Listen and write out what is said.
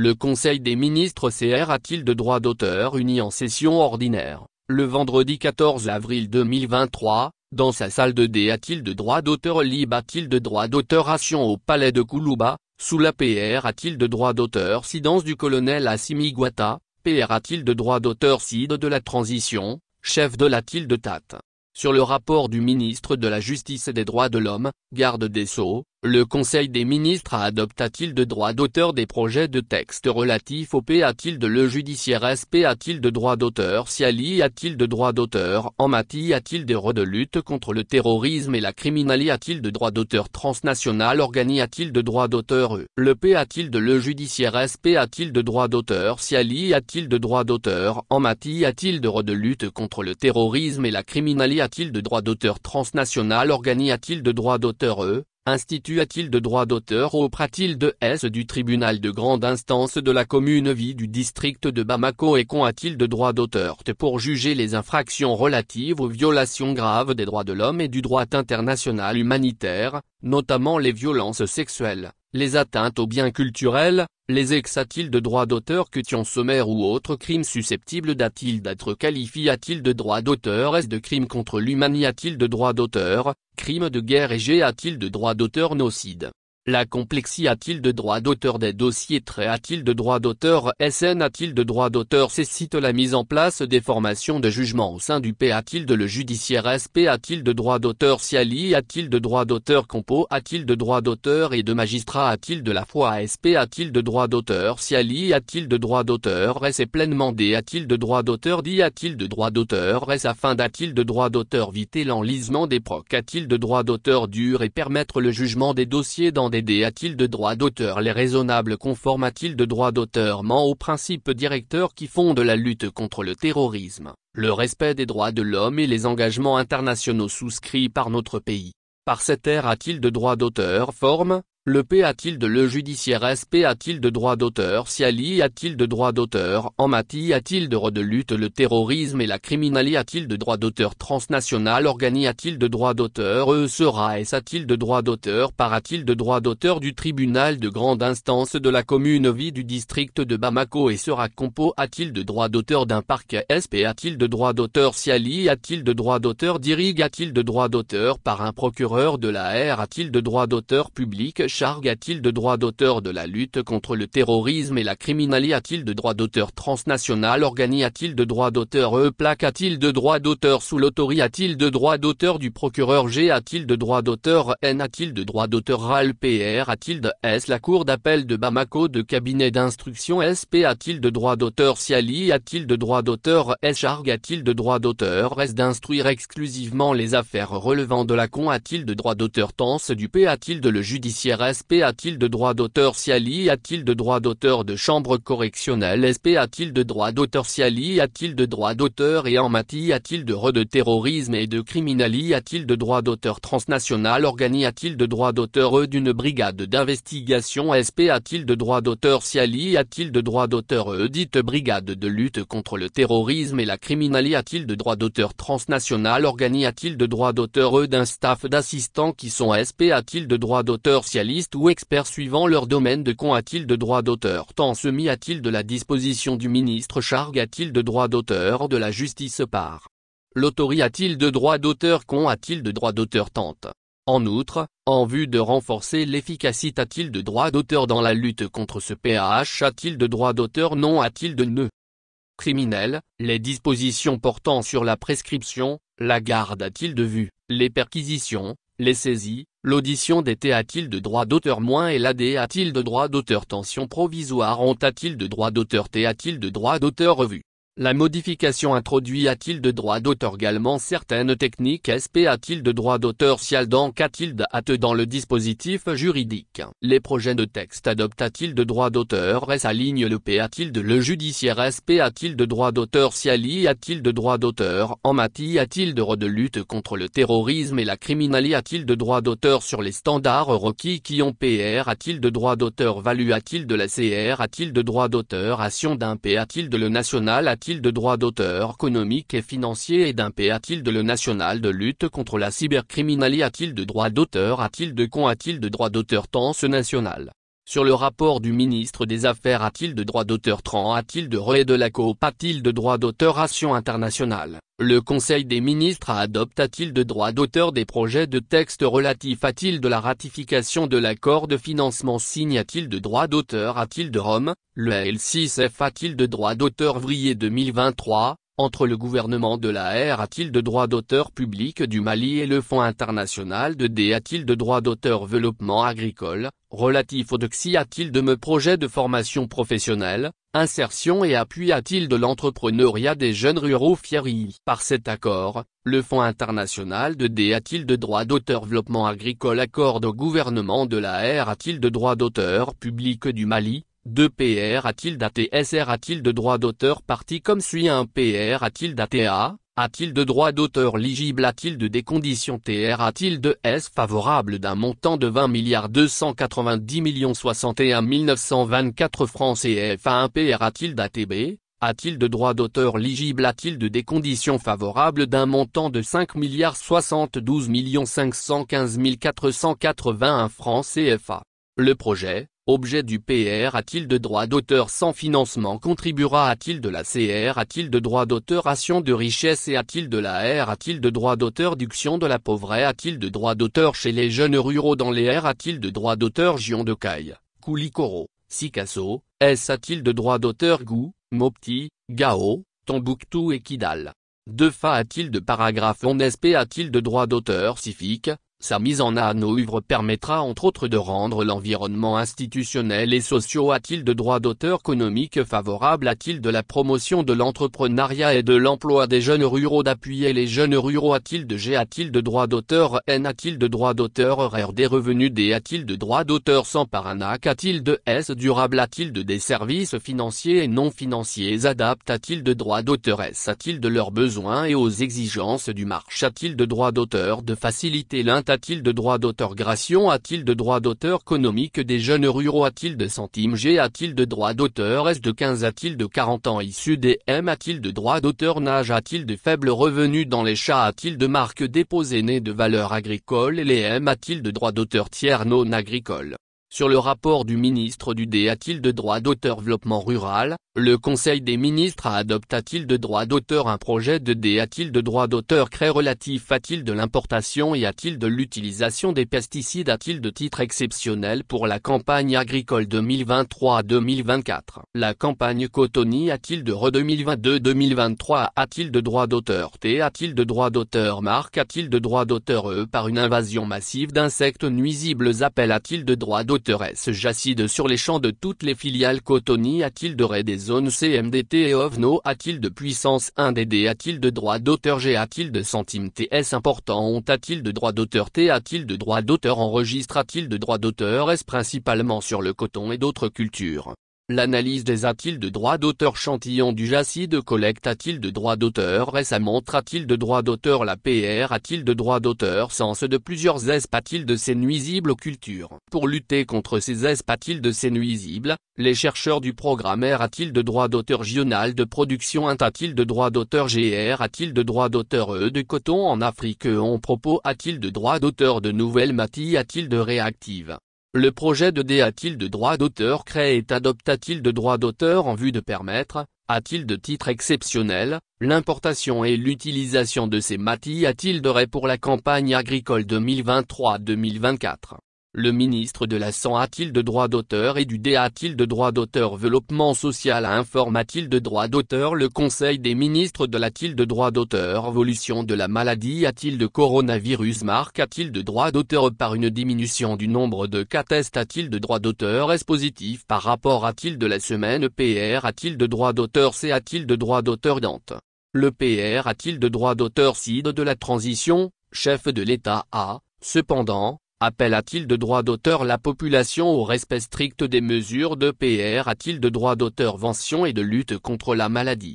Le Conseil des ministres CR a-t-il de droit d'auteur uni en session ordinaire, le vendredi 14 avril 2023, dans sa salle de dé a-t-il de droit d'auteur libre a-t-il de droit d'auteur ration au palais de Koulouba, sous la PR a-t-il de droit d'auteur Sidence du colonel Assimi Guata, PR a-t-il de droit d'auteur Cid de la transition, chef de la Tilde de TAT. Sur le rapport du ministre de la Justice et des Droits de l'Homme, garde des Sceaux, le Conseil des ministres adopta-t-il de droit d'auteur des projets de texte relatifs au P a-t-il de le judiciaire SP a-t-il de droit d'auteur Siali a-t-il de droit d'auteur En en a-t-il des droits de lutte contre le terrorisme et la criminalité a-t-il de droit d'auteur transnational Organi a-t-il de droits d'auteur E. Le P a-t-il de le judiciaire SP a-t-il de droit d'auteur Siali a-t-il de droit d'auteur en a-t-il de droits de lutte contre le terrorisme et la criminalité a-t-il de droit d'auteur transnational Organi a-t-il de droits d'auteur E a t il de droit d'auteur t il de S du tribunal de grande instance de la commune vie du district de Bamako et qu'on a-t-il de droit d'auteur pour juger les infractions relatives aux violations graves des droits de l'homme et du droit international humanitaire, notamment les violences sexuelles les atteintes aux biens culturels, les ex t il de droit d'auteur que tions sommaire ou autres crimes susceptibles d'a-t-il d'être qualifiés a-t-il de droit d'auteur est de crime contre l'humanité a-t-il de droit d'auteur, crime de guerre et g a-t-il de droit d'auteur nocide la complexie a-t-il de droit d'auteur des dossiers Très a-t-il de droit d'auteur SN a-t-il de droit d'auteur Cécite la mise en place des formations de jugement au sein du P a-t-il de le judiciaire SP a-t-il de droit d'auteur Ciali a-t-il de droit d'auteur Compo a-t-il de droit d'auteur et de magistrat a-t-il de la foi ASP a-t-il de droit d'auteur Ciali a-t-il de droit d'auteur S est pleinement D a-t-il de droit d'auteur Dit a-t-il de droit d'auteur S afin d'a-t-il de droit d'auteur Viter l'enlisement des proc a-t-il de droit d'auteur dur et permettre le jugement des dossiers dans des DD a-t-il de droits d'auteur Les raisonnables conformes a-t-il de droits d'auteur ment aux principes directeurs qui fondent la lutte contre le terrorisme, le respect des droits de l'homme et les engagements internationaux souscrits par notre pays. Par cette ère a-t-il de droits d'auteur forme le P a-t-il de le judiciaire SP a-t-il de droit d'auteur Siali a-t-il de droit d'auteur En Mati a-t-il de re de lutte le terrorisme et la criminalité a-t-il de droit d'auteur transnational Organi a-t-il de droit d'auteur E sera S a-t-il de droit d'auteur Par a-t-il de droit d'auteur du tribunal de grande instance de la commune vie du district de Bamako et sera compo a-t-il de droit d'auteur d'un parc? SP a-t-il de droit d'auteur Siali a-t-il de droit d'auteur Dirig a-t-il de droit d'auteur par un procureur de la R a-t-il de droit d'auteur public a-t-il de droit d'auteur de la lutte contre le terrorisme et la criminalité A-t-il de droit d'auteur transnational Organi A-t-il de droit d'auteur E-Plaque A-t-il de droit d'auteur sous l'autorité A-t-il de droit d'auteur du procureur G A-t-il de droit d'auteur N A-t-il de droit d'auteur pr A-t-il de S La Cour d'appel de Bamako de cabinet d'instruction SP A-t-il de droit d'auteur Siali A-t-il de droit d'auteur S A-t-il de droit d'auteur S d'instruire exclusivement les affaires relevant de la con A-t-il de droit d'auteur Tans du P A-t-il de le judiciaire SP a-t-il de droit d'auteur Siali a-t-il de droit d'auteur de chambre correctionnelle SP a-t-il de droit d'auteur Siali a-t-il de droit d'auteur et en mati a-t-il de re de terrorisme et de criminalité a-t-il de droit d'auteur transnational Organi a-t-il de droits d'auteur E d'une brigade d'investigation SP a-t-il de droit d'auteur Siali a-t-il de droit d'auteur E dite brigade de lutte contre le terrorisme et la criminalité? a-t-il de droit d'auteur transnational Organi a-t-il de droits d'auteur E d'un staff d'assistants qui sont SP a-t-il de droit d'auteur Siali ou experts suivant leur domaine de con a-t-il de droit d'auteur Tant semi a-t-il de la disposition du ministre charge a-t-il de droit d'auteur de la justice par l'autorité a-t-il de droit d'auteur Con a-t-il de droit d'auteur Tente en outre, en vue de renforcer l'efficacité a-t-il de droit d'auteur dans la lutte contre ce ph a-t-il de droit d'auteur non a-t-il de ne criminel, les dispositions portant sur la prescription, la garde a-t-il de vue, les perquisitions, les saisies, l'audition des il de droit d'auteur moins et l'AD a-t-il de droit d'auteur tension provisoire ont a-t-il de droit d'auteur T il de droit d'auteur revue la modification introduit a-t-il de droit d'auteur également certaines techniques SP a-t-il de droit d'auteur donc a-t-il te dans le dispositif juridique Les projets de texte adoptent a-t-il de droit d'auteur S aligne le P a-t-il de le judiciaire SP a-t-il de droit d'auteur Siali a-t-il de droit d'auteur En mati a-t-il de droit de lutte contre le terrorisme et la criminalité a-t-il de droit d'auteur sur les standards requis qui ont PR a-t-il de droit d'auteur Value a-t-il de la CR a-t-il de droit d'auteur action d'un P a-t-il de le national a-t-il a-t-il de droit d'auteur économique et financier et d'impé a-t-il de le national de lutte contre la cybercriminalité a-t-il de droit d'auteur a-t-il de con a-t-il de droits d'auteur tant ce national sur le rapport du ministre des Affaires a-t-il de droit d'auteur Tran a-t-il de et de la Coop a-t-il de droit d'auteur Action internationale Le Conseil des ministres adopte-t-il de droit d'auteur des projets de texte relatifs a-t-il de la ratification de l'accord de financement signe a-t-il de droit d'auteur a-t-il de Rome Le L6F a-t-il de droit d'auteur Vrier 2023 entre le gouvernement de la R-A-t-il de droit d'auteur public du Mali et le Fonds international de D a-t-il de droit d'auteur développement agricole, relatif au DXI a-t-il de me projet de formation professionnelle, insertion et appui a-t-il de l'entrepreneuriat des jeunes ruraux Fieri. Par cet accord, le Fonds international de D a-t-il de droit d'auteur développement agricole accorde au gouvernement de la R a-t-il de droit d'auteur public du Mali, 2 PR a-t-il daté SR a-t-il de droit d'auteur parti comme suit Un PR a-t-il daté A a-t-il de droit d'auteur ligible a-t-il de des conditions TR a-t-il de S favorable d'un montant de 20 milliards 290 millions 61 924 francs CFA 1 PR a-t-il d'ATB a-t-il de droit d'auteur ligible a-t-il de des conditions favorables d'un montant de 5 milliards 72 millions 515 481 francs CFA Le projet, Objet du PR a-t-il de droit d'auteur sans financement Contribuera a-t-il de la CR a-t-il de droit d'auteur ration de richesse et a-t-il de la R a-t-il de droit d'auteur Duction de la pauvreté a-t-il de droit d'auteur chez les jeunes ruraux dans les R a-t-il de droit d'auteur Gion de Caille, Koulikoro, Sikasso, S a-t-il de droit d'auteur Gou, Mopti, Gao, Tombouctou et Kidal. De Fa a-t-il de paragraphe en SP a-t-il de droit d'auteur Sifique, sa mise en œuvre permettra entre autres de rendre l'environnement institutionnel et sociaux a-t-il de droits d'auteur économique favorable a-t-il de la promotion de l'entrepreneuriat et de l'emploi des jeunes ruraux d'appuyer les jeunes ruraux a-t-il de G a-t-il de droits d'auteur N a-t-il de droits d'auteur R des revenus D a-t-il de droits d'auteur sans paranac a-t-il de S durable a-t-il de des services financiers et non financiers adapte a-t-il de droits d'auteur S a-t-il de leurs besoins et aux exigences du marché a-t-il de droits d'auteur de faciliter l'intégration a-t-il de droit d'auteur Gration A-t-il de droit d'auteur économique des jeunes ruraux A-t-il de centimes G A-t-il de droit d'auteur S de 15 A-t-il de 40 ans issus des M A-t-il de droit d'auteur Nage A-t-il de faibles revenus dans les chats A-t-il de marques déposées nées de valeur agricole et les M A-t-il de droit d'auteur tiers non agricole sur le rapport du ministre du D a-t-il de droit d'auteur développement rural, le Conseil des ministres adopta-t-il de droit d'auteur un projet de D a-t-il de droit d'auteur créé relatif a-t-il de l'importation et a-t-il de l'utilisation des pesticides a-t-il de titre exceptionnel pour la campagne agricole 2023-2024 La campagne cotonie a-t-il de re 2022-2023 a-t-il de droit d'auteur T a-t-il de droit d'auteur marque a-t-il de droit d'auteur E par une invasion massive d'insectes nuisibles appel a-t-il de droit d'auteur forteresse jacide sur les champs de toutes les filiales Cotoni a-t-il de raid des zones CMDT et OVNO a-t-il de puissance 1 DD a-t-il de droit d'auteur G a-t-il de centimes TS important ont a-t-il de droit d'auteur T a-t-il de droit d'auteur enregistre a-t-il de droit d'auteur S principalement sur le coton et d'autres cultures L'analyse des a-t-il de droit d'auteur Chantillon du Jacide collecte a-t-il de droit d'auteur récemment tra t il de droit d'auteur La PR a-t-il de droit d'auteur Sens de plusieurs espatiles de ces nuisibles cultures Pour lutter contre ces espatiles de ces nuisibles, les chercheurs du programme R a-t-il de droit d'auteur Gional de production Int t il de droit d'auteur GR a-t-il de droit d'auteur E de coton en Afrique en propos a-t-il de droit d'auteur de nouvelles matilles a-t-il de réactive le projet de D a-t-il de droit d'auteur créé et adopta-t-il de droit d'auteur en vue de permettre, a-t-il de titre exceptionnel, l'importation et l'utilisation de ces matilles a-t-il de ré pour la campagne agricole 2023-2024 le ministre de la Santé a-t-il de droit d'auteur et du D a-t-il de droit d'auteur Développement social informe a-t-il de droit d'auteur Le Conseil des ministres de l'a-t-il de droit d'auteur Évolution de la maladie a-t-il de coronavirus Marque a-t-il de droit d'auteur par une diminution du nombre de cas test a-t-il de droit d'auteur Est ce positif par rapport a-t-il de la semaine PR a-t-il de droit d'auteur C a-t-il de droit d'auteur Dante Le PR a-t-il de droit d'auteur C.I.D.E. de la transition, chef de l'État a, cependant, Appelle-t-il de droit d'auteur la population au respect strict des mesures de PR A-t-il de droit d'auteur vention et de lutte contre la maladie